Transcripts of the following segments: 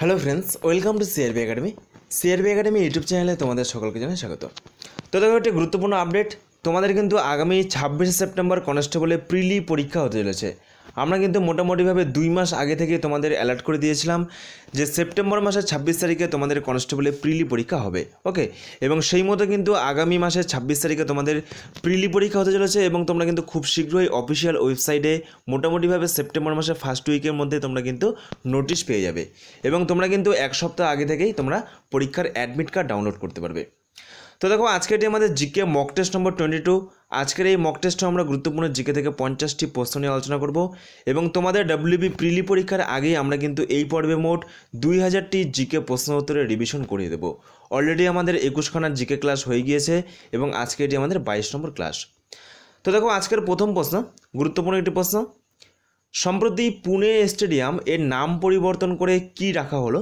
hello friends welcome to CRB academy CRB academy YouTube চ্যানেলে তোমাদের সকলকে জানাই স্বাগত তো দেখো একটি গুরুত্বপূর্ণ আপডেট তোমাদের কিন্তু আগামী ছাব্বিশে সেপ্টেম্বর কনস্টেবলে প্রিলি পরীক্ষা হতে চলেছে আমরা কিন্তু মোটামুটিভাবে দুই মাস আগে থেকে তোমাদের অ্যালার্ট করে দিয়েছিলাম যে সেপ্টেম্বর মাসের ছাব্বিশ তারিখে তোমাদের কনস্টেবলের প্রিলি পরীক্ষা হবে ওকে এবং সেই মতো কিন্তু আগামী মাসের ছাব্বিশ তারিখে তোমাদের প্রিলি পরীক্ষা হতে চলেছে এবং তোমরা কিন্তু খুব শীঘ্রই অফিসিয়াল ওয়েবসাইটে মোটামুটিভাবে সেপ্টেম্বর মাসের ফার্স্ট উইকের মধ্যে তোমরা কিন্তু নোটিশ পেয়ে যাবে এবং তোমরা কিন্তু এক সপ্তাহ আগে থেকেই তোমরা পরীক্ষার অ্যাডমিট কার্ড ডাউনলোড করতে পারবে তো দেখো আজকে এটি আমাদের GK mock test number twenty two আজকের এই মক টেস্টে আমরা গুরুত্বপূর্ণ জিকে থেকে পঞ্চাশটি প্রশ্ন নিয়ে আলোচনা করব এবং তোমাদের ডাব্লিউবি প্রিলি পরীক্ষার আগেই আমরা কিন্তু এই পর্বে মোট দুই হাজারটি জিকে প্রশ্ন উত্তরের রিভিশন করিয়ে দেবো অলরেডি আমাদের একুশখানা জিকে ক্লাস হয়ে গিয়েছে এবং আজকে এটি আমাদের বাইশ নম্বর ক্লাস তো দেখো আজকের প্রথম প্রশ্ন গুরুত্বপূর্ণ একটি প্রশ্ন সম্প্রতি পুনে স্টেডিয়াম এর নাম পরিবর্তন করে কি রাখা হলো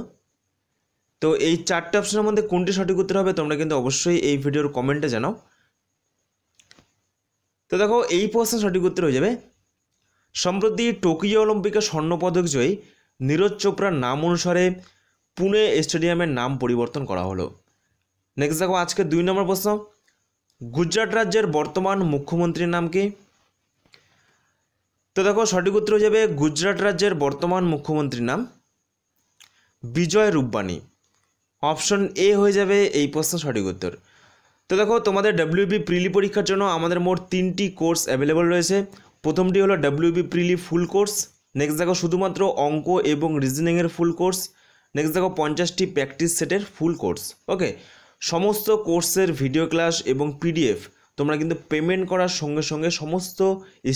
তো এই চারটে অপশনের মধ্যে কোনটি সঠিক উত্তর হবে তোমরা কিন্তু অবশ্যই এই ভিডিওর কমেন্টে জানাও তো দেখো এই প্রশ্ন সঠিক উত্তর হয়ে যাবে সম্প্রতি টোকিও অলিম্পিকে স্বর্ণপদক জয়ী নীরজ চোপড়ার নাম অনুসারে পুনে স্টেডিয়ামের নাম পরিবর্তন করা হলো নেক্সট দেখো আজকে দুই নম্বর প্রশ্ন গুজরাট রাজ্যের বর্তমান মুখ্যমন্ত্রীর নাম কি তো দেখো সঠিক উত্তর হয়ে যাবে গুজরাট রাজ্যের বর্তমান মুখ্যমন্ত্রীর নাম বিজয় রূপবাণী অপশন এ হয়ে যাবে এই প্রশ্ন সঠিক উত্তর তো দেখো তোমাদের ডাব্লিউবি প্রিলি পরীক্ষার জন্য আমাদের মোট তিনটি কোর্স অ্যাভেলেবল রয়েছে প্রথমটি হলো WB prelim full course next দেখো শুধুমাত্র অঙ্ক এবং রিজনিংয়ের ফুল কোর্স নেক্সট দেখো পঞ্চাশটি প্র্যাকটিস সেটের ফুল কোর্স ওকে সমস্ত কোর্সের ভিডিও ক্লাস এবং পিডিএফ তোমরা কিন্তু পেমেন্ট করার সঙ্গে সঙ্গে সমস্ত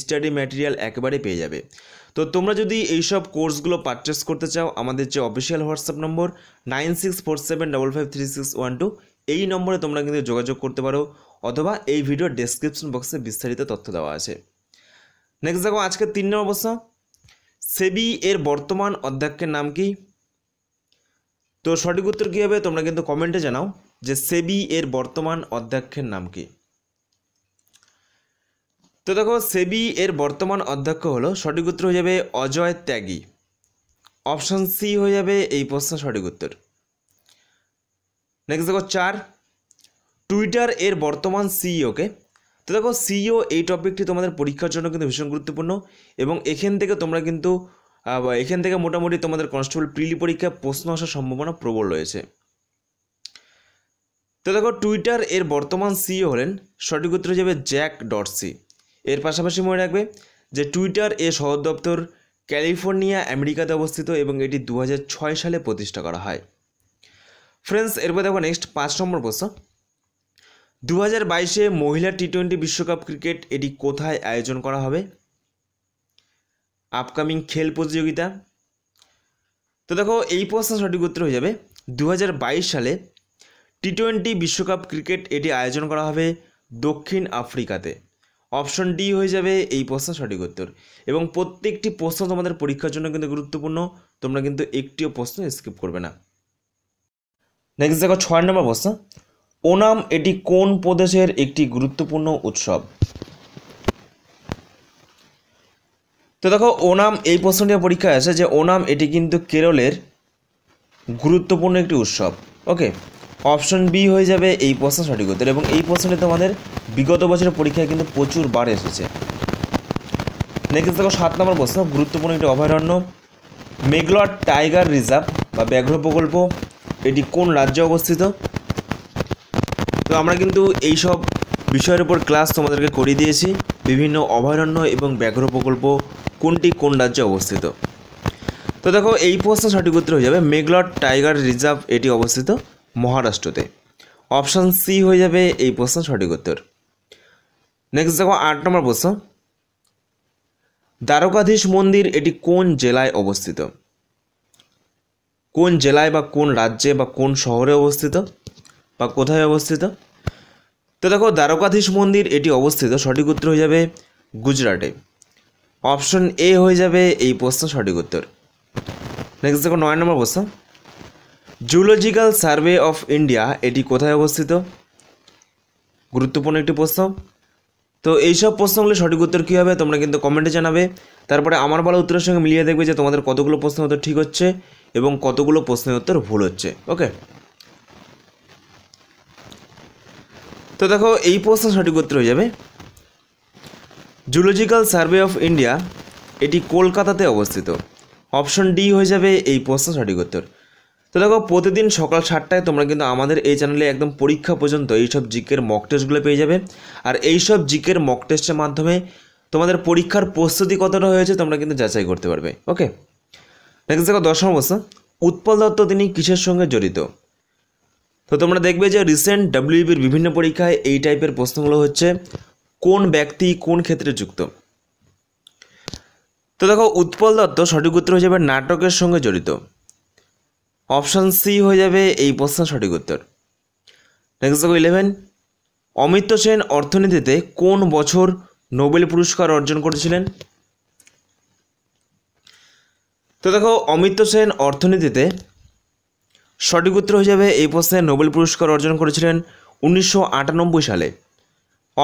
স্টাডি ম্যাটেরিয়াল একেবারে পেয়ে যাবে তো তোমরা যদি এইসব কোর্সগুলো পারচেস করতে চাও আমাদের যে official WhatsApp number nine six four seven double five three six one two এই নম্বরে তোমরা কিন্তু যোগাযোগ করতে পারো অথবা এই ভিডিওর ডেসক্রিপশন বক্সে বিস্তারিত তথ্য দেওয়া আছে নেক্সট দেখো আজকের তিন নম্বর প্রশ্ন সেবি এর বর্তমান অধ্যক্ষের নাম কি তো সঠিক উত্তর কী হবে তোমরা কিন্তু কমেন্টে জানাও যে সেবি এর বর্তমান অধ্যক্ষের নাম কি তো দেখো সেবি এর বর্তমান অধ্যক্ষ হলো সঠিক উত্তর হয়ে যাবে অজয় ত্যাগী অপশন সি হয়ে যাবে এই প্রশ্ন সঠিক উত্তর নেক্সট দেখো চার টুইটার এর বর্তমান সিইওকে e তো দেখো সিইও e এই টপিকটি তোমাদের পরীক্ষার জন্য কিন্তু ভীষণ গুরুত্বপূর্ণ এবং এখান থেকে তোমরা কিন্তু এখান থেকে মোটামুটি তোমাদের কনস্টেবল প্রিলি পরীক্ষায় প্রশ্ন আসার সম্ভাবনা প্রবল রয়েছে তো দেখো টুইটার এর বর্তমান সিইও e হলেন সঠিক উত্তর যাবে জ্যাক ডটসি এর পাশাপাশি মনে রাখবে যে টুইটার এ সদর দপ্তর ক্যালিফোর্নিয়া আমেরিকাতে অবস্থিত এবং এটি দু সালে প্রতিষ্ঠা করা হয় ফ্রেন্ডস এরপর দেখো নেক্সট পাঁচ নম্বর প্রশ্ন দু হাজার বাইশে মহিলা টি টোয়েন্টি বিশ্বকাপ ক্রিকেট এটি কোথায় আয়োজন করা হবে আপকামিং খেল প্রতিযোগিতা তো দেখো এই প্রশ্ন সঠিক উত্তর হয়ে যাবে দু সালে টি টোয়েন্টি বিশ্বকাপ ক্রিকেট এটি আয়োজন করা হবে দক্ষিণ আফ্রিকাতে অপশন ডি হয়ে যাবে এই প্রশ্ন সঠিক উত্তর এবং প্রত্যেকটি প্রশ্ন তোমাদের পরীক্ষার জন্য কিন্তু গুরুত্বপূর্ণ তোমরা কিন্তু একটিও প্রশ্ন স্কিপ করবে না নেক্সট দেখো ছয় নম্বর প্রশ্ন ওনাম এটি কোন প্রদেশের একটি গুরুত্বপূর্ণ উৎসব তো দেখো ওনাম এই প্রশ্নটি পরীক্ষায় আসে যে ওনাম এটি কিন্তু কেরলের গুরুত্বপূর্ণ একটি উৎসব ওকে অপশন বি হয়ে যাবে এই প্রশ্ন সঠিক উত্তর এবং এই প্রশ্নটি তোমাদের বিগত বছরের পরীক্ষায় কিন্তু প্রচুর বার এসেছে নেক্সট দেখো সাত নম্বর প্রশ্ন গুরুত্বপূর্ণ একটি অভয়ারণ্য মেঘলট টাইগার রিজার্ভ বা ব্যাঘ্র প্রকল্প এটি কোন রাজ্যে অবস্থিত তো আমরা কিন্তু এই সব বিষয়ের উপর ক্লাস তোমাদেরকে করিয়ে দিয়েছি বিভিন্ন অভয়ারণ্য এবং ব্যাঘ্র প্রকল্প কোনটি কোন রাজ্যে অবস্থিত তো দেখো এই প্রশ্ন সঠিক উত্তর হয়ে যাবে মেঘলট টাইগার রিজার্ভ এটি অবস্থিত মহারাষ্ট্রতে অপশান সি হয়ে যাবে এই প্রশ্ন সঠিক উত্তর নেক্সট দেখো আট নম্বর প্রশ্ন দ্বারকাধীশ মন্দির এটি কোন জেলায় অবস্থিত কোন জেলায় বা কোন রাজ্যে বা কোন শহরে অবস্থিত বা কোথায় অবস্থিত তো দেখো দ্বারকাধীশ মন্দির এটি অবস্থিত সঠিক উত্তর হয়ে যাবে গুজরাটে অপশন এ হয়ে যাবে এই প্রশ্ন সঠিক উত্তর নেক্সট দেখো নয় নম্বর প্রশ্ন জুলজিক্যাল সার্ভে অফ ইন্ডিয়া এটি কোথায় অবস্থিত গুরুত্বপূর্ণ একটি প্রশ্ন তো এইসব প্রশ্নগুলো সঠিক উত্তর কী হবে তোমরা কিন্তু কমেন্টে জানাবে তারপরে আমার বলা উত্তরের সঙ্গে মিলিয়ে দেখবে যে তোমাদের কতগুলো প্রশ্ন হতো ঠিক হচ্ছে এবং কতগুলো প্রশ্নের উত্তর ভুল হচ্ছে ওকে তো দেখো এই প্রশ্ন সঠিক উত্তর হয়ে যাবে জুলজিক্যাল সার্ভে অফ ইন্ডিয়া এটি কলকাতাতে অবস্থিত অপশন ডি হয়ে যাবে এই প্রশ্ন সঠিক উত্তর তো দেখো প্রতিদিন সকাল সাতটায় তোমরা কিন্তু আমাদের এই চ্যানেলে একদম পরীক্ষা পর্যন্ত এইসব জিকের মক টেস্টগুলো পেয়ে যাবে আর এইসব জিকের মক টেস্টের মাধ্যমে তোমাদের পরীক্ষার প্রস্তুতি কতটা হয়েছে তোমরা কিন্তু যাচাই করতে পারবে ওকে নেক্সট দেখো দশ নম্বর প্রশ্ন উৎপল দত্ত তিনি কিসের সঙ্গে জড়িত তো তোমরা দেখবে যে রিসেন্ট ডাব্লিউবির e বিভিন্ন পরীক্ষায় এই টাইপের প্রশ্নগুলো হচ্ছে কোন ব্যক্তি কোন ক্ষেত্রে যুক্ত তো দেখো উৎপল দত্ত সঠিক উত্তর হয়ে যাবে নাটকের সঙ্গে জড়িত অপশান সি হয়ে যাবে এই প্রশ্ন সঠিক উত্তর নেক্সট দেখো ইলেভেন অমিত সেন অর্থনীতিতে কোন বছর নোবেল পুরস্কার অর্জন করেছিলেন তো দেখো অমিত সেন অর্থনীতিতে সঠিক উত্তর হিসাবে এই প্রশ্নে নোবেল পুরস্কার অর্জন করেছিলেন উনিশশো সালে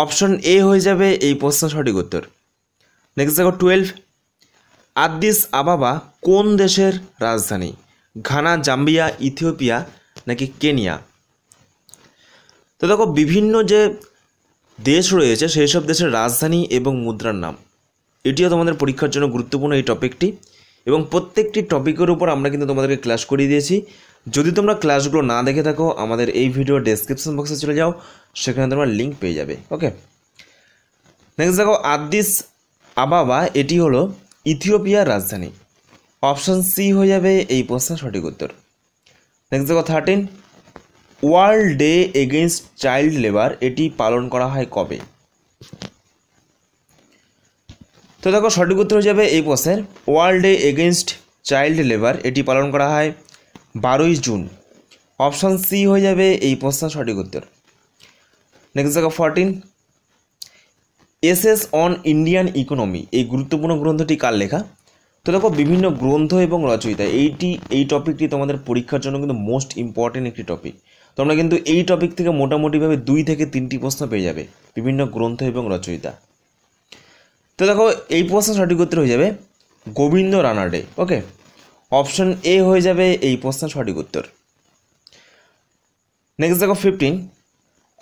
অপশন এ হয়ে যাবে এই প্রশ্ন সঠিক উত্তর নেক্সট দেখো টুয়েলভ আদিস আবাবা কোন দেশের রাজধানী ঘানা জাম্বিয়া ইথিওপিয়া নাকি কেনিয়া তো দেখো বিভিন্ন যে দেশ রয়েছে সেই সব দেশের রাজধানী এবং মুদ্রার নাম এটিও তোমাদের পরীক্ষার জন্য গুরুত্বপূর্ণ এই টপিকটি এবং প্রত্যেকটি টপিকের উপর আমরা কিন্তু তোমাদেরকে ক্লাস করিয়ে দিয়েছি যদি তোমরা ক্লাসগুলো না দেখে থাকো আমাদের এই ভিডিও ডেসক্রিপশন বক্সে চলে যাও সেখানে তোমরা লিঙ্ক পেয়ে যাবে ওকে নেক্সট দেখো আদিস আবাবা এটি হলো ইথিওপিয়ার রাজধানী অপশান সি হয়ে যাবে এই প্রশ্নের সঠিক উত্তর নেক্সট দেখো thirteen world day against child labour এটি পালন করা হয় কবে তো দেখো সঠিক উত্তর হয়ে যাবে এই প্রশ্নের world day against child labour এটি পালন করা হয় বারোই জুন অপশান সি হয়ে যাবে এই প্রশ্ন সঠিক উত্তর নেক্সট দেখো fourteen essays on Indian economy এই গুরুত্বপূর্ণ গ্রন্থটি কার লেখা তো দেখো বিভিন্ন গ্রন্থ এবং রচয়িতা এইটি এই টপিকটি তোমাদের পরীক্ষার জন্য কিন্তু মোস্ট ইম্পর্টেন্ট একটি টপিক তোমরা কিন্তু এই টপিক থেকে মোটামুটিভাবে দুই থেকে তিনটি প্রশ্ন পেয়ে যাবে বিভিন্ন গ্রন্থ এবং রচয়িতা তো দেখো এই প্রশ্ন সঠিক উত্তর হয়ে যাবে গোবিন্দ রানাডে ওকে অপশন এ হয়ে যাবে এই প্রশ্ন সঠিক উত্তর নেক্সট দেখো ফিফটিন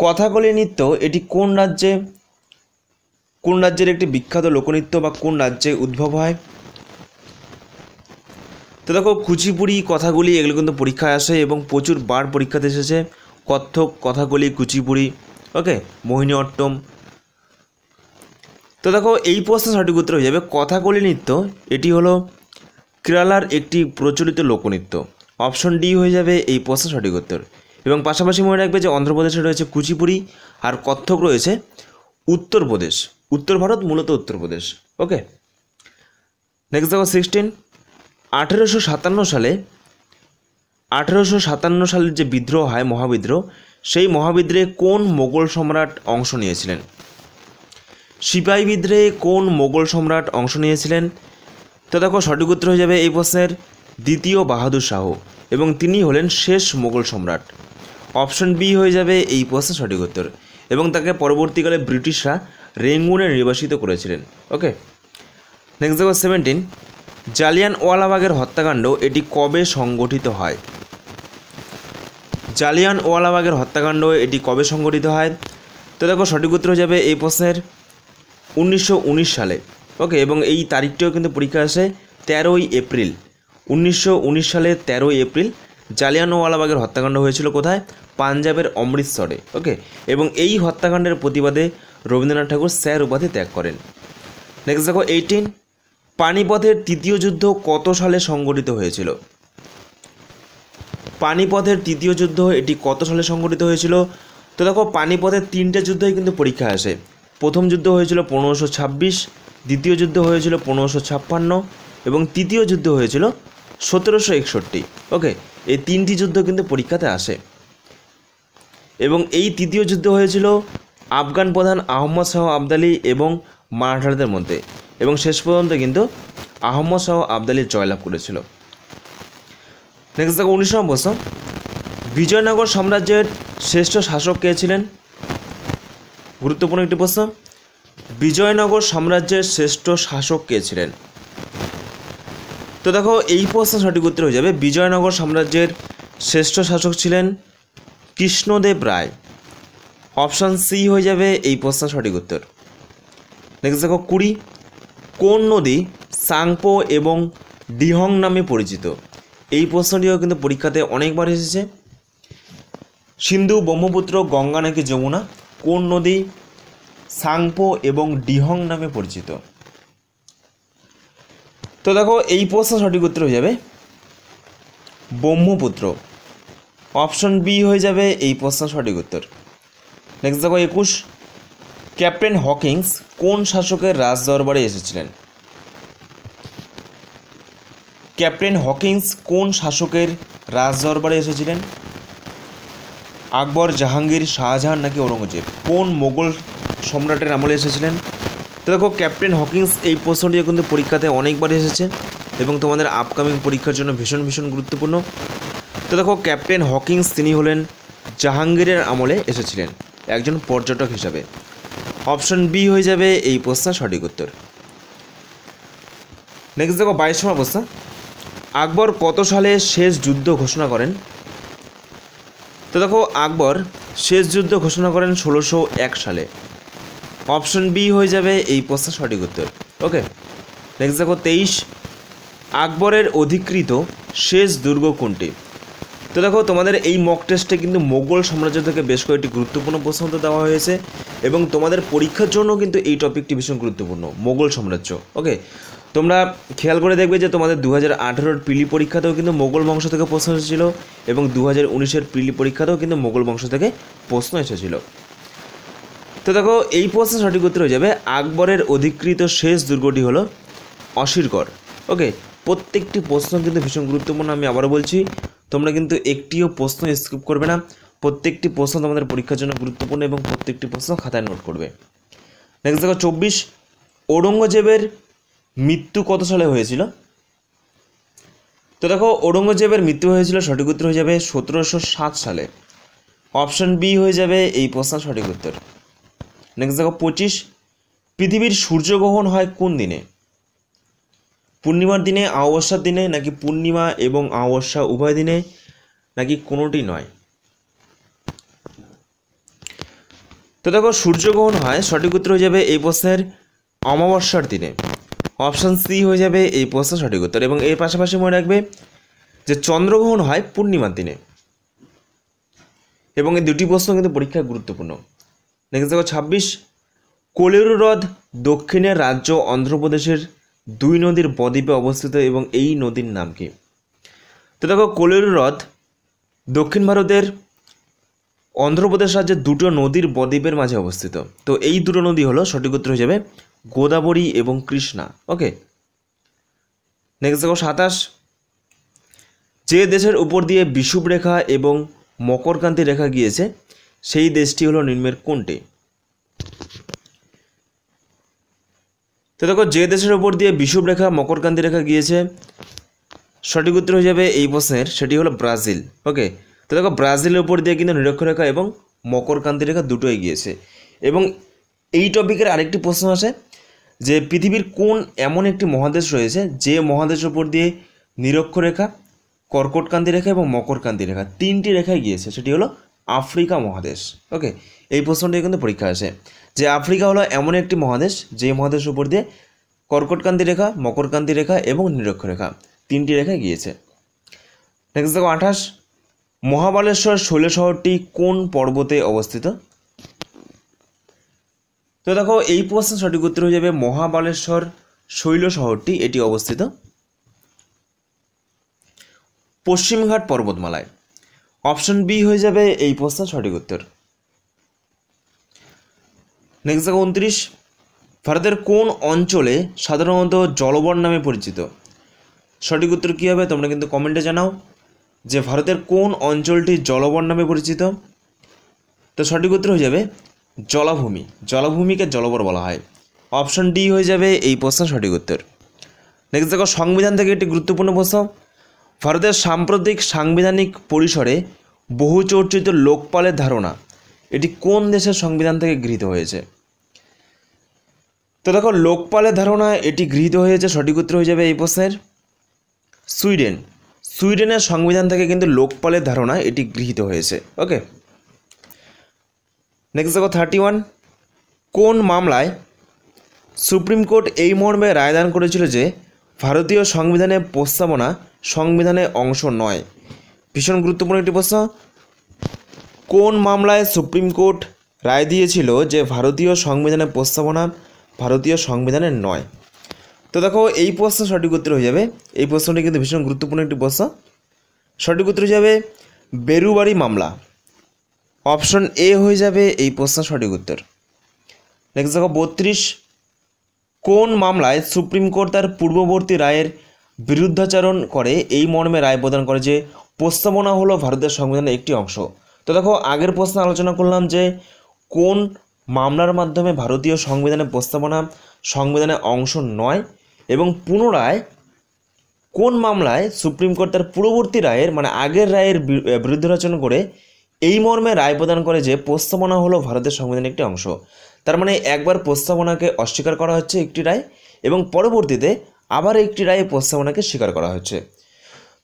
কথাকলি নৃত্য এটি কোন রাজ্যে কোন রাজ্যের একটি বিখ্যাত লোকনৃত্য বা কোন রাজ্যে উদ্ভব হয় তো দেখো কুচিপুড়ি কথাগুলি এগুলো কিন্তু পরীক্ষায় আসে এবং প্রচুর বার পরীক্ষাতে এসেছে কত্থক কথাগুলি কুচিপুড়ি ওকে মোহিনী অট্টম তো দেখো এই প্রশ্নের সঠিক উত্তর হয়ে যাবে কথাকলি নৃত্য এটি হলো কেরালার একটি প্রচলিত লোকনৃত্য অপশন ডি হয়ে যাবে এই প্রশ্নের সঠিক উত্তর এবং পাশাপাশি মনে রাখবে যে অন্ধ্রপ্রদেশে রয়েছে কুচিপুরি আর কত্থক রয়েছে উত্তরপ্রদেশ উত্তর ভারত মূলত উত্তরপ্রদেশ ওকে নেক্সট দেখো সিক্সটিন আঠেরোশো সাতান্ন সালে আঠেরোশো সাতান্ন সালের যে বিদ্রোহ হয় মহাবিদ্রোহ সেই মহাবিদ্রোহে কোন মোগল সম্রাট অংশ নিয়েছিলেন সিপাহী বিদ্রোহে কোন মোগল সম্রাট অংশ নিয়েছিলেন তো দেখো সঠিক উত্তর হয়ে যাবে এই প্রশ্নের দ্বিতীয় বাহাদুর শাহ এবং তিনি হলেন শেষ মোগল সম্রাট অপশন বি হয়ে যাবে এই প্রশ্নের সঠিক উত্তর এবং তাকে পরবর্তীকালে ব্রিটিশরা রেঙ্গুনে নির্বাসিত করেছিলেন ওকে নেক্সট দেখো সেভেন্টিন ওয়ালাবাগের হত্যাকাণ্ড এটি কবে সংগঠিত হয় জালিয়ান ওয়ালাবাগের হত্যাকাণ্ড এটি কবে সংগঠিত হয় তো দেখো সঠিক উত্তর হয়ে যাবে এই প্রশ্নের উনিশশো সালে ওকে এবং এই তারিখটিও কিন্তু পরীক্ষা আসে তেরোই এপ্রিল উনিশশো সালে তেরোই এপ্রিল জালিয়ানওয়ালাবাগের হত্যাকাণ্ড হয়েছিল কোথায় পাঞ্জাবের অমৃতসরে ওকে এবং এই হত্যাকাণ্ডের প্রতিবাদে রবীন্দ্রনাথ ঠাকুর স্যার উপাধি ত্যাগ করেন নেক্সট দেখো এইটিন পানিপথের তৃতীয় যুদ্ধ কত সালে সংগঠিত হয়েছিল পানিপথের তৃতীয় যুদ্ধ এটি কত সালে সংগঠিত হয়েছিল তো দেখো পানিপথের তিনটে যুদ্ধই কিন্তু পরীক্ষা আসে প্রথম যুদ্ধ হয়েছিল পনেরোশো ছাব্বিশ দ্বিতীয় যুদ্ধ হয়েছিল পনেরোশো ছাপ্পান্ন এবং তৃতীয় যুদ্ধ হয়েছিল সতেরোশো একষট্টি ওকে এই তিনটি যুদ্ধ কিন্তু পরীক্ষাতে আসে এবং এই তৃতীয় যুদ্ধ হয়েছিল আফগান প্রধান আহম্মদ শাহ আবদালি এবং মারাঠাদের মধ্যে এবং শেষ পর্যন্ত কিন্তু আহম্মদ শাহ আবদালি জয়লাভ করেছিল নেক্সট দেখো উনিশ নম্বর বিজয়নগর সাম্রাজ্যের শ্রেষ্ঠ শাসক কে ছিলেন গুরুত্বপূর্ণ একটি প্রশ্ন বিজয়নগর সাম্রাজ্যের শ্রেষ্ঠ শাসক কে ছিলেন তো দেখো এই প্রশ্ন সঠিক উত্তর হয়ে যাবে বিজয়নগর সাম্রাজ্যের শ্রেষ্ঠ শাসক ছিলেন কৃষ্ণদেব রায় অপশান সি হয়ে যাবে এই প্রশ্ন সঠিক উত্তর নেক্সট দেখো কুড়ি কোন নদী সাংপো এবং ডিহং নামে পরিচিত এই প্রশ্নটিও কিন্তু পরীক্ষাতে অনেকবার এসেছে সিন্ধু ব্রহ্মপুত্র গঙ্গা নাকি যমুনা কোন নদী সাংপো এবং ডিহং নামে পরিচিত তো দেখো এই প্রশ্ন সঠিক উত্তর হয়ে যাবে ব্রহ্মপুত্র অপশন বি হয়ে যাবে এই প্রশ্ন সঠিক উত্তর নেক্সট দেখো একুশ ক্যাপ্টেন হকিংস কোন শাসকের রাজ দরবারে এসেছিলেন ক্যাপ্টেন হকিংস কোন শাসকের রাজ দরবারে এসেছিলেন আকবর জাহাঙ্গীর শাহজাহান নাকি ঔরঙ্গজেব কোন মোগল সম্রাটের আমলে এসেছিলেন তো দেখো ক্যাপ্টেন হকিংস এই প্রশ্নটিও কিন্তু পরীক্ষাতে অনেকবার এসেছে এবং তোমাদের আপকামিং পরীক্ষার জন্য ভীষণ ভীষণ গুরুত্বপূর্ণ তো দেখো ক্যাপ্টেন হকিংস তিনি হলেন জাহাঙ্গীরের আমলে এসেছিলেন একজন পর্যটক হিসাবে অপশন বি হয়ে যাবে এই প্রশ্নের সঠিক উত্তর নেক্সট দেখো বাইশ সময় প্রশ্ন আকবর কত সালে শেষ যুদ্ধ ঘোষণা করেন তো দেখো আকবর শেষ যুদ্ধ ঘোষণা করেন ষোলোশো এক সালে অপশন বি হয়ে যাবে এই প্রশ্নের সঠিক উত্তর ওকে নেক্সট দেখো তেইশ আকবরের অধিকৃত শেষ দুর্গ কোনটি তো দেখো তোমাদের এই মক টেস্টে কিন্তু মোগল সাম্রাজ্য থেকে বেশ কয়েকটি গুরুত্বপূর্ণ প্রশ্ন তো দেওয়া হয়েছে এবং তোমাদের পরীক্ষার জন্য কিন্তু এই টপিকটি ভীষণ গুরুত্বপূর্ণ মোগল সাম্রাজ্য ওকে তোমরা খেয়াল করে দেখবে যে তোমাদের দু হাজার আঠেরোর পিলি পরীক্ষাতেও কিন্তু মোগল বংশ থেকে প্রশ্ন এসেছিলো এবং দু হাজার উনিশের পিলি পরীক্ষাতেও কিন্তু মোগল বংশ থেকে প্রশ্ন এসেছিলো তো দেখো এই প্রশ্নের সঠিক উত্তর হয়ে যাবে আকবরের অধিকৃত শেষ দুর্গটি হলো অসিরগড় ওকে প্রত্যেকটি প্রশ্ন কিন্তু ভীষণ গুরুত্বপূর্ণ আমি আবারও বলছি তোমরা কিন্তু একটিও প্রশ্ন স্কিপ করবে না প্রত্যেকটি প্রশ্ন তোমাদের পরীক্ষার জন্য গুরুত্বপূর্ণ এবং প্রত্যেকটি প্রশ্ন খাতায় নোট করবে নেক্সট দেখো চব্বিশ ঔরঙ্গজেবের মৃত্যু কত সালে হয়েছিল তো দেখো ঔরঙ্গজেবের মৃত্যু হয়েছিল সঠিক উত্তর হয়ে যাবে সতেরোশো সাত সালে অপশন বি হয়ে যাবে এই প্রশ্ন সঠিক উত্তর নেক্সট দেখো পঁচিশ পৃথিবীর সূর্যগ্রহণ হয় কোন দিনে পূর্ণিমার দিনে অমাবস্যার দিনে নাকি পূর্ণিমা এবং আমাবস্যা উভয় দিনে নাকি কোনোটি নয় তো দেখো সূর্যগ্রহণ হয় সঠিক উত্তর হয়ে যাবে এই প্রশ্নের অমাবস্যার দিনে অপশান সি হয়ে যাবে এই প্রশ্ন সঠিক উত্তর এবং এর পাশাপাশি মনে রাখবে যে চন্দ্রগ্রহণ হয় পূর্ণিমার দিনে এবং এই দুটি প্রশ্ন কিন্তু পরীক্ষায় গুরুত্বপূর্ণ নেক্সট দেখো ছাব্বিশ কোলেরু হ্রদ দক্ষিণের রাজ্য অন্ধ্রপ্রদেশের দুই নদীর বদ্বীপে অবস্থিত এবং এই নদীর নাম কি তো দেখো কোলেরু হ্রদ দক্ষিণ ভারতের অন্ধ্রপ্রদেশ রাজ্যের দুটো নদীর বদ্বীপের মাঝে অবস্থিত তো এই দুটো নদী হলো সঠিক উত্তর হয়ে যাবে গোদাবরী এবং কৃষ্ণা ওকে নেক্সট দেখো সাতাশ যে দেশের উপর দিয়ে বিষুব রেখা এবং মকরকান্তি রেখা গিয়েছে সেই দেশটি হলো নিম্নের কোনটি তো দেখো যে দেশের উপর দিয়ে বিষুব রেখা মকরকান্তি রেখা গিয়েছে সঠিক উত্তর হয়ে যাবে এই প্রশ্নের সেটি হলো ব্রাজিল ওকে তো দেখো ব্রাজিলের উপর দিয়ে কিন্তু নিরক্ষরেখা এবং মকরকান্তি রেখা দুটোই গিয়েছে এবং এই টপিকের আরেকটি প্রশ্ন আছে যে পৃথিবীর কোন এমন একটি মহাদেশ রয়েছে যে মহাদেশের উপর দিয়ে নিরক্ষরেখা কর্কটকান্তি রেখা এবং মকরকান্তি রেখা তিনটি রেখায় গিয়েছে সেটি হলো আফ্রিকা মহাদেশ ওকে এই প্রশ্নটি কিন্তু পরীক্ষা আসে যে আফ্রিকা হলো এমন একটি মহাদেশ যে মহাদেশের উপর দিয়ে কর্কটকান্তি রেখা মকরকান্তি রেখা এবং নিরক্ষরেখা তিনটি রেখায় গিয়েছে নেক্সট দেখো আঠাশ মহাবালেশ্বর শৈল শহরটি কোন পর্বতে অবস্থিত তো দেখো এই প্রশ্ন সঠিক উত্তর হয়ে যাবে মহাবালেশ্বর শৈল শহরটি এটি অবস্থিত পশ্চিমঘাট পর্বতমালায় অপশন বি হয়ে যাবে এই প্রশ্ন সঠিক উত্তর নেক্সট দেখো উনত্রিশ ভারতের কোন অঞ্চলে সাধারণত জলবন নামে পরিচিত সঠিক উত্তর কী হবে তোমরা কিন্তু কমেন্টে জানাও যে ভারতের কোন অঞ্চলটি জলবন নামে পরিচিত তো সঠিক উত্তর হয়ে যাবে জলাভূমি জলাভূমিকে জলবর বলা হয় অপশন ডি হয়ে যাবে এই প্রশ্ন সঠিক উত্তর নেক্সট দেখো সংবিধান থেকে একটি গুরুত্বপূর্ণ প্রশ্ন ভারতের সাম্প্রতিক সাংবিধানিক পরিসরে বহুচর্চিত লোকপালের ধারণা এটি কোন দেশের সংবিধান থেকে গৃহীত হয়েছে তো দেখো লোকপালের ধারণা এটি গৃহীত হয়েছে সঠিক উত্তর হয়ে যাবে এই প্রশ্নের সুইডেন সুইডেনের সংবিধান থেকে কিন্তু লোকপালের ধারণা এটি গৃহীত হয়েছে ওকে নেক্সট দেখো থার্টি ওয়ান কোন মামলায় সুপ্রিম কোর্ট এই মর্মে রায়দান করেছিল যে ভারতীয় সংবিধানের প্রস্তাবনা সংবিধানের অংশ নয় ভীষণ গুরুত্বপূর্ণ একটি প্রশ্ন কোন মামলায় সুপ্রিম কোর্ট রায় দিয়েছিল যে ভারতীয় সংবিধানের প্রস্তাবনা ভারতীয় সংবিধানের নয় তো দেখো এই প্রশ্ন সঠিক উত্তর হয়ে যাবে এই প্রশ্নটি কিন্তু ভীষণ গুরুত্বপূর্ণ একটি প্রশ্ন সঠিক উত্তর হয়ে যাবে বেরুবাড়ি মামলা অপশন এ হয়ে যাবে এই প্রশ্ন সঠিক উত্তর নেক্সট দেখো বত্রিশ কোন মামলায় সুপ্রিম কোর্ট তার পূর্ববর্তী রায়ের বিরুদ্ধাচরণ করে এই মর্মে রায় প্রদান করে যে প্রস্তাবনা হলো ভারতের সংবিধানের একটি অংশ তো দেখো আগের প্রশ্নে আলোচনা করলাম যে কোন মামলার মাধ্যমে ভারতীয় সংবিধানের প্রস্তাবনা সংবিধানের অংশ নয় এবং পুনরায় কোন মামলায় সুপ্রিম কোর্ট তার পূর্ববর্তী রায়ের মানে আগের রায়ের বিরুদ্ধাচরণ করে এই মর্মে রায় প্রদান করে যে প্রস্তাবনা হলো ভারতের সংবিধানের একটি অংশ তার মানে একবার প্রস্তাবনাকে অস্বীকার করা হচ্ছে একটি রায় এবং পরবর্তীতে আবার একটি রায়ে প্রস্তাবনাকে স্বীকার করা হচ্ছে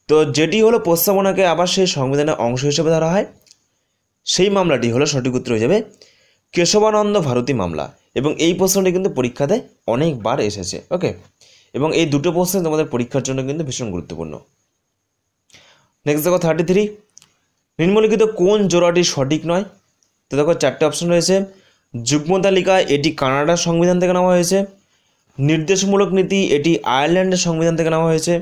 তো যেটি হলো প্রস্তাবনাকে আবার সেই সংবিধানের অংশ হিসেবে ধরা হয় সেই মামলাটি হলো সঠিক উত্তর হয়ে যাবে কেশবানন্দ ভারতী মামলা এবং এই প্রশ্নটি কিন্তু পরীক্ষাতে অনেকবার এসেছে ওকে এবং এই দুটো প্রশ্ন তোমাদের পরীক্ষার জন্য কিন্তু ভীষণ গুরুত্বপূর্ণ নেক্সট দেখো থার্টি থ্রি নিম্নলিখিত কোন জোড়াটি সঠিক নয় তো দেখো চারটে অপশন রয়েছে যুগ্ম তালিকা এটি কানাডার সংবিধান থেকে নেওয়া হয়েছে নির্দেশমূলক নীতি এটি আয়ারল্যান্ডের সংবিধান থেকে নেওয়া হয়েছে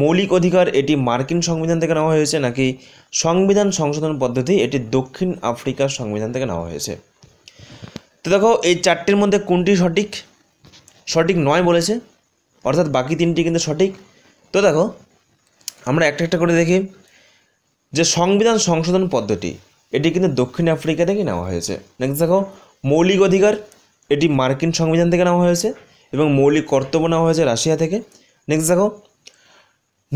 মৌলিক অধিকার এটি মার্কিন সংবিধান থেকে নেওয়া হয়েছে নাকি সংবিধান সংশোধন পদ্ধতি এটি দক্ষিণ আফ্রিকার সংবিধান থেকে নেওয়া হয়েছে তো দেখো এই চারটির মধ্যে কোনটি সঠিক সঠিক নয় বলেছে অর্থাৎ বাকি তিনটি কিন্তু সঠিক তো দেখো আমরা একটা একটা করে দেখি যে সংবিধান সংশোধন পদ্ধতি এটি কিন্তু দক্ষিণ আফ্রিকা থেকে নেওয়া হয়েছে নেক্সট দেখো মৌলিক অধিকার এটি মার্কিন সংবিধান থেকে নেওয়া হয়েছে এবং মৌলিক কর্তব্য নেওয়া হয়েছে রাশিয়া থেকে নেক্সট দেখো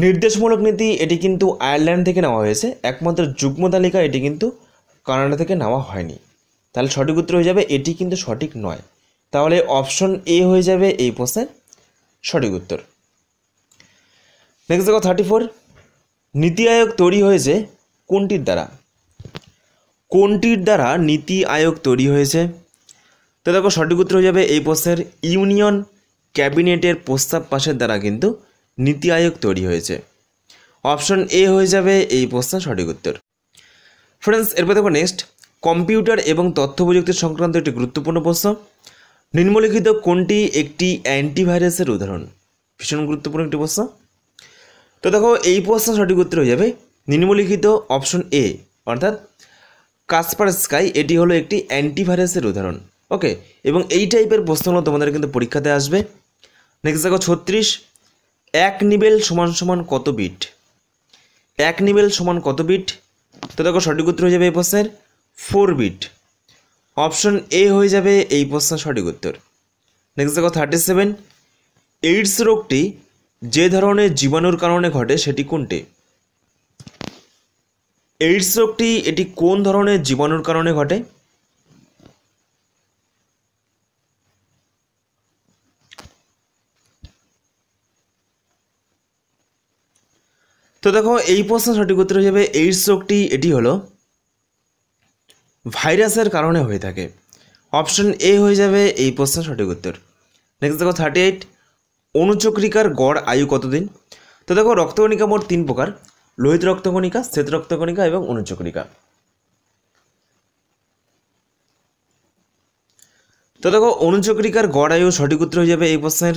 নির্দেশমূলক নীতি এটি কিন্তু আয়ারল্যান্ড থেকে নেওয়া হয়েছে একমাত্র যুগ্ম তালিকা এটি কিন্তু কানাডা থেকে নেওয়া হয়নি তাহলে সঠিক উত্তর হয়ে যাবে এটি কিন্তু সঠিক নয় তাহলে অপশন এ হয়ে যাবে এই প্রশ্নের সঠিক উত্তর নেক্সট দেখো থার্টি ফোর নীতি আয়োগ তৈরি হয়েছে কোনটির দ্বারা কোনটির দ্বারা নীতি আয়োগ তৈরি হয়েছে তো দেখো সঠিক উত্তর হয়ে যাবে এই প্রশ্নের ইউনিয়ন ক্যাবিনেটের প্রস্তাব পাশের দ্বারা কিন্তু নীতি আয়োগ তৈরি হয়েছে অপশন এ হয়ে যাবে এই প্রশ্ন সঠিক উত্তর ফ্রেন্ডস এরপর দেখো নেক্সট কম্পিউটার এবং তথ্য প্রযুক্তি সংক্রান্ত একটি গুরুত্বপূর্ণ প্রশ্ন নিম্নলিখিত কোনটি একটি অ্যান্টিভাইরাসের উদাহরণ ভীষণ গুরুত্বপূর্ণ একটি প্রশ্ন তো দেখো এই প্রশ্ন সঠিক উত্তর হয়ে যাবে নিম্নলিখিত অপশন এ অর্থাৎ কাসপার স্কাই এটি হলো একটি অ্যান্টিভাইরাসের উদাহরণ ওকে এবং এই টাইপের প্রশ্নগুলো তোমাদের কিন্তু পরীক্ষাতে আসবে নেক্সট দেখো ছত্রিশ এক নিবেল সমান সমান কত বিট এক নিবেল সমান কত বিট তো দেখো সঠিক উত্তর হয়ে যাবে এই প্রশ্নের ফোর বিট অপশন এ হয়ে যাবে এই প্রশ্নের সঠিক উত্তর নেক্সট দেখো থার্টি সেভেন এইডস রোগটি যে ধরনের জীবাণুর কারণে ঘটে সেটি কোনটি এইডস রোগটি এটি কোন ধরনের জীবাণুর কারণে ঘটে তো দেখো এই প্রশ্ন সঠিক উত্তর হিসেবে এইডস রোগটি এটি হলো ভাইরাসের কারণে হয়ে থাকে অপশন এ হয়ে যাবে এই প্রশ্ন সঠিক উত্তর নেক্সট দেখো থার্টি এইট অনুচক্রিকার গড় আয়ু কতদিন তো দেখো রক্তকণিকা মোট তিন প্রকার লোহিত রক্তকণিকা শ্বেত রক্তকণিকা এবং অনুচক্রিকা তো দেখো অনুচক্রিকার গড় আয়ু সঠিক উত্তর হয়ে যাবে এই প্রশ্নের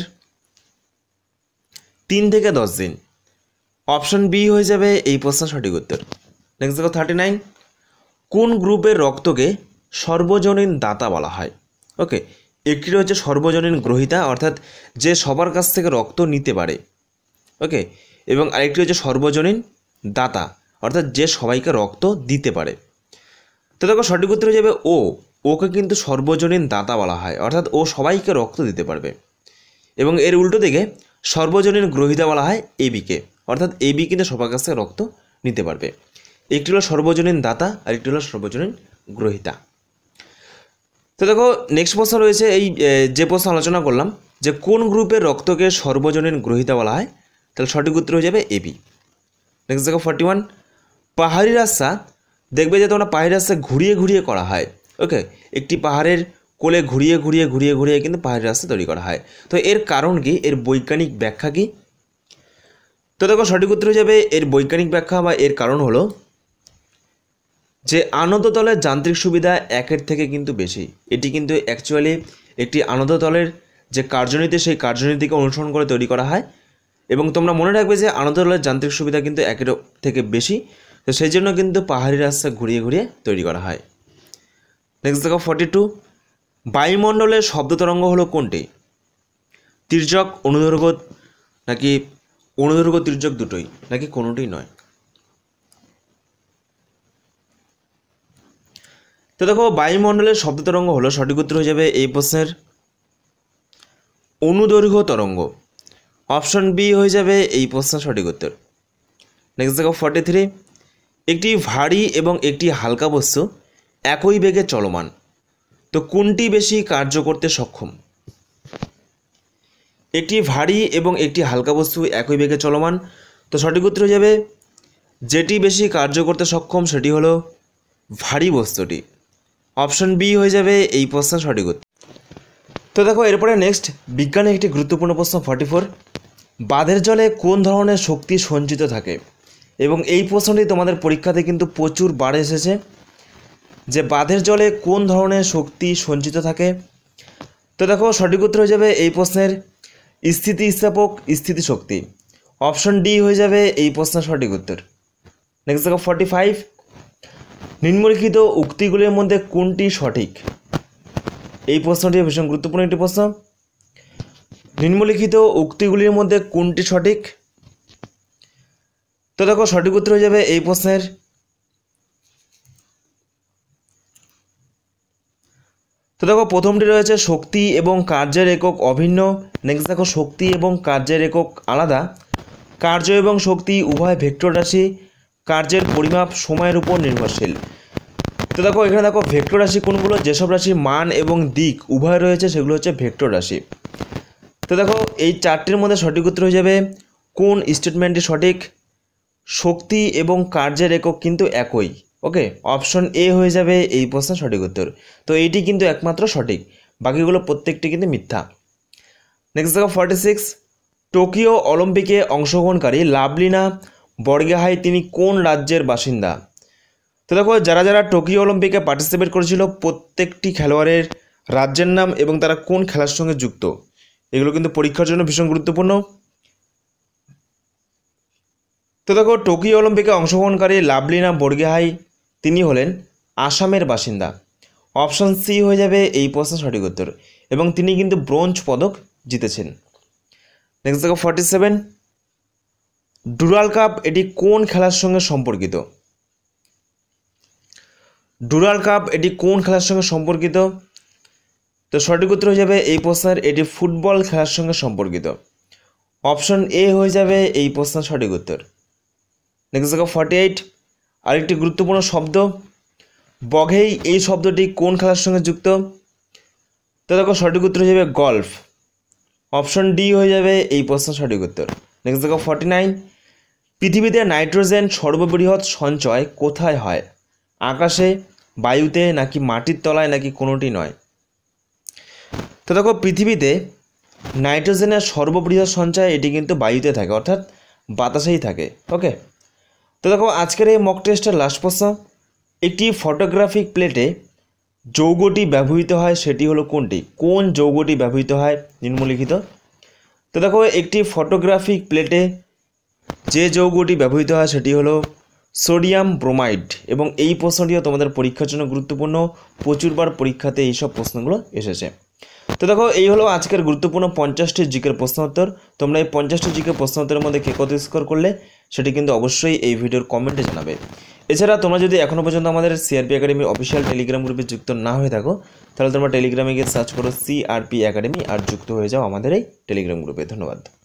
তিন থেকে দশ দিন অপশন বি হয়ে যাবে এই প্রশ্নের সঠিক উত্তর নেক্সট দেখো থার্টি নাইন কোন গ্রুপের রক্তকে সর্বজনীন দাতা বলা হয় ওকে একটি রয়েছে সর্বজনীন গ্রহিতা অর্থাৎ যে সবার কাছ থেকে রক্ত নিতে পারে ওকে এবং আরেকটি হচ্ছে সর্বজনীন দাতা অর্থাৎ যে সবাইকে রক্ত দিতে পারে তো দেখো সঠিক উত্তর হয়ে যাবে ও ওকে কিন্তু সর্বজনীন দাতা বলা হয় অর্থাৎ ও সবাইকে রক্ত দিতে পারবে এবং এর উল্টো দিকে সর্বজনীন গ্রহিতা বলা হয় এবিকে অর্থাৎ এবি কিন্তু সবার কাছ থেকে রক্ত নিতে পারবে একটি হলো সর্বজনীন দাতা আর একটি হলো সর্বজনীন গ্রহিতা তো দেখো নেক্সট প্রশ্ন রয়েছে এই যে প্রশ্ন আলোচনা করলাম যে কোন গ্রুপের রক্তকে সর্বজনীন গ্রহিতা বলা হয় তাহলে সঠিক উত্তর হয়ে যাবে এবি নেক্সট দেখো ফর্টি ওয়ান পাহাড়ি রাস্তা দেখবে যে তোমরা পাহাড়ি রাস্তা ঘুরিয়ে ঘুরিয়ে করা হয় ওকে একটি পাহাড়ের কোলে ঘুরিয়ে ঘুরিয়ে ঘুরিয়ে ঘুরিয়ে কিন্তু পাহাড়ি রাস্তা তৈরি করা হয় তো এর কারণ কি এর বৈজ্ঞানিক ব্যাখ্যা কী তো দেখো সঠিক উত্তর হয়ে যাবে এর বৈজ্ঞানিক ব্যাখ্যা বা এর কারণ হলো যে আনন্দতলের যান্ত্রিক সুবিধা একের থেকে কিন্তু বেশি এটি কিন্তু অ্যাকচুয়ালি একটি আনন্দতলের যে কার্যনীতি সেই কার্যনীতিকে অনুসরণ করে তৈরি করা হয় এবং তোমরা মনে রাখবে যে আনন্দতলের যান্ত্রিক সুবিধা কিন্তু একের থেকে বেশি তো সেই জন্য কিন্তু পাহাড়ি রাস্তা ঘুরিয়ে ঘুরিয়ে তৈরি করা হয় নেক্সট দেখো ফর্টি টু বায়ুমণ্ডলের শব্দ তরঙ্গ হলো কোনটি তির্যক অনুদৈর্ঘ্য নাকি অনুদৈর্ঘ্য তির্যক দুটোই নাকি কোনোটি নয় তো দেখো বায়ুমণ্ডলের শব্দ তরঙ্গ হলো সঠিক উত্তর হয়ে যাবে এই প্রশ্নের অনুদৈর্ঘ্য তরঙ্গ অপশন বি হয়ে যাবে এই প্রশ্নের সঠিক উত্তর নেক্সট দেখো ফর্টি থ্রি একটি ভারী এবং একটি হালকা বস্তু একই বেগে চলমান তো কোনটি বেশি কার্য করতে সক্ষম একটি ভারী এবং একটি হালকা বস্তু একই বেগে চলমান তো সঠিক উত্তর হয়ে যাবে যেটি বেশি কার্য করতে সক্ষম সেটি হলো ভারী বস্তুটি অপশন বি হয়ে যাবে এই প্রশ্নের সঠিক উত্তর তো দেখো এরপরে নেক্সট বিজ্ঞানের একটি গুরুত্বপূর্ণ প্রশ্ন ফর্টি ফোর বাঁধের জলে কোন ধরনের শক্তি সঞ্চিত থাকে এবং এই প্রশ্নটি তোমাদের পরীক্ষাতে কিন্তু প্রচুর বাড়ে এসেছে যে বাঁধের জলে কোন ধরনের শক্তি সঞ্চিত থাকে তো দেখো সঠিক উত্তর হয়ে যাবে এই প্রশ্নের স্থিতিস্থাপক স্থিতিশক্তি অপশন ডি হয়ে যাবে এই প্রশ্নের সঠিক উত্তর নেক্সট দেখো ফর্টি ফাইভ নিম্নলিখিত উক্তিগুলির মধ্যে কোনটি সঠিক এই প্রশ্নটি ভীষণ গুরুত্বপূর্ণ একটি প্রশ্ন নিম্নলিখিত উক্তিগুলির মধ্যে কোনটি সঠিক তো দেখো সঠিক উত্তর হয়ে যাবে এই প্রশ্নের তো দেখো প্রথমটি রয়েছে শক্তি এবং কার্যের একক অভিন্ন নেক্সট দেখো শক্তি এবং কার্যের একক আলাদা কার্য এবং শক্তি উভয় ভেক্টর রাশি কার্যের পরিমাপ সময়ের উপর নির্ভরশীল তো দেখো এখানে দেখো ভেক্টর রাশি কোনগুলো যেসব রাশি মান এবং দিক উভয় রয়েছে সেগুলো হচ্ছে ভেক্টর রাশি তো দেখো এই চারটির মধ্যে সঠিক উত্তর হয়ে যাবে কোন স্টেটমেন্টটি সঠিক শক্তি এবং কার্যের একক কিন্তু একই ওকে অপশন এ হয়ে যাবে এই প্রশ্নের সঠিক উত্তর তো এইটি কিন্তু একমাত্র সঠিক বাকিগুলো প্রত্যেকটি কিন্তু মিথ্যা নেক্সট দেখো ফর্টি সিক্স টোকিও অলিম্পিকে অংশগ্রহণকারী লাভলিনা বর্গেহাই তিনি কোন রাজ্যের বাসিন্দা তো দেখো যারা যারা টোকিও অলিম্পিকে পার্টিসিপেট করেছিল প্রত্যেকটি খেলোয়াড়ের রাজ্যের নাম এবং তারা কোন খেলার সঙ্গে যুক্ত এগুলো কিন্তু পরীক্ষার জন্য ভীষণ গুরুত্বপূর্ণ তো দেখো টোকিও অলিম্পিকে অংশগ্রহণকারী লাভলিনা বর্গেহাই তিনি হলেন আসামের বাসিন্দা অপশান সি হয়ে যাবে এই প্রশ্ন সঠিক উত্তর এবং তিনি কিন্তু ব্রোঞ্জ পদক জিতেছেন নেক্সট দেখো ফর্টি সেভেন ডুরাল কাপ এটি কোন খেলার সঙ্গে সম্পর্কিত ডুরাল কাপ এটি কোন খেলার সঙ্গে সম্পর্কিত তো সঠিক উত্তর হয়ে যাবে এই প্রশ্নের এটি ফুটবল খেলার সঙ্গে সম্পর্কিত অপশন এ হয়ে যাবে এই প্রশ্নের সঠিক উত্তর নেক্সট দেখো ফর্টি এইট আরেকটি গুরুত্বপূর্ণ শব্দ বঘেই এই শব্দটি কোন খেলার সঙ্গে যুক্ত তো দেখো সঠিক উত্তর হয়ে যাবে গল্ফ অপশন ডি হয়ে যাবে এই প্রশ্নের সঠিক উত্তর নেক্সট দেখো ফর্টি নাইন পৃথিবীতে নাইট্রোজেন সর্ববৃহৎ সঞ্চয় কোথায় হয় আকাশে বায়ুতে নাকি মাটির তলায় নাকি কোনোটি নয় তো দেখো পৃথিবীতে নাইট্রোজেনের সর্ববৃহৎ সঞ্চয় এটি কিন্তু বায়ুতে থাকে অর্থাৎ বাতাসেই থাকে ওকে তো দেখো আজকের এই মক টেস্টের লাস্ট প্রশ্ন একটি ফটোগ্রাফিক প্লেটে যৌগটি ব্যবহৃত হয় সেটি হলো কোনটি কোন যৌগটি ব্যবহৃত হয় নিম্নলিখিত তো দেখো একটি ফটোগ্রাফিক প্লেটে যে যৌগটি ব্যবহৃত হয় সেটি হলো সোডিয়াম ব্রোমাইড এবং এই প্রশ্নটিও তোমাদের পরীক্ষার জন্য গুরুত্বপূর্ণ প্রচুরবার পরীক্ষাতে এইসব প্রশ্নগুলো এসেছে তো দেখো এই হলো আজকের গুরুত্বপূর্ণ পঞ্চাশটি জিকের প্রশ্নোত্তর তোমরা এই পঞ্চাশটি জিকের প্রশ্নোত্তরের মধ্যে কে কত স্কোর করলে সেটি কিন্তু অবশ্যই এই ভিডিওর কমেন্টে জানাবে এছাড়া তোমরা যদি এখনও পর্যন্ত আমাদের সিআরপি একাডেমির অফিসিয়াল টেলিগ্রাম গ্রুপে যুক্ত না হয়ে থাকো তাহলে তোমরা টেলিগ্রামে গিয়ে সার্চ করো সিআরপি একাডেমি আর যুক্ত হয়ে যাও আমাদের এই টেলিগ্রাম গ্রুপে ধন্যবাদ